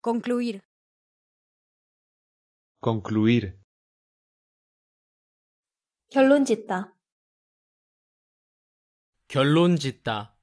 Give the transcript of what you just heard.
Concluir. Concluir. 결론 짓다. 결론 짓다.